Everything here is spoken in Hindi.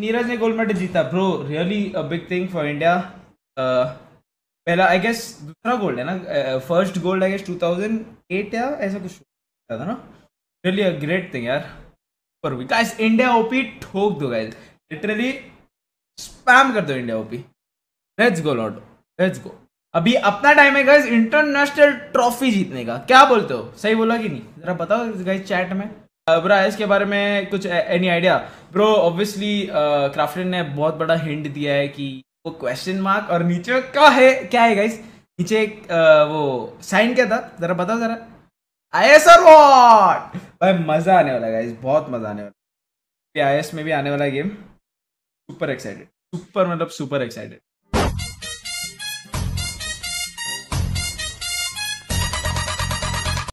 नीरज ने गोल्ड मेडल जीता bro really a big thing for India पहला आई गेस दूसरा गोल्ड है ना फर्स्ट गोल्ड आई गेस 2008 या ऐसा कुछ था ना रियली अ ग्रेट थिंग यार पर भी गाइस इंडिया ओपी ठोक दो गाइस लिटरली स्पैम कर दो India OP let's go lord let's go अभी अपना टाइम है गाइस इंटरनेशनल ट्रॉफी जीतने का क्या बोलते हो सही बोला कि नहीं जरा बताओ गाइस चैट में ब्रा इसके बारे में कुछ any idea bro obviously Krafton ने बहुत बड़ा हिंट दिया है कि वो क्वेश्चन मार्क और नीचे क्या है क्या है गाइस नीचे एक वो साइन क्या था जरा बताओ जरा आई एस और वॉट भाई मजा आने वाला गाइस बहुत मजा आने वाला आई एस में भी आने वाला गेम सुपर एक्साइटेड सुपर मतलब सुपर एक्साइटेड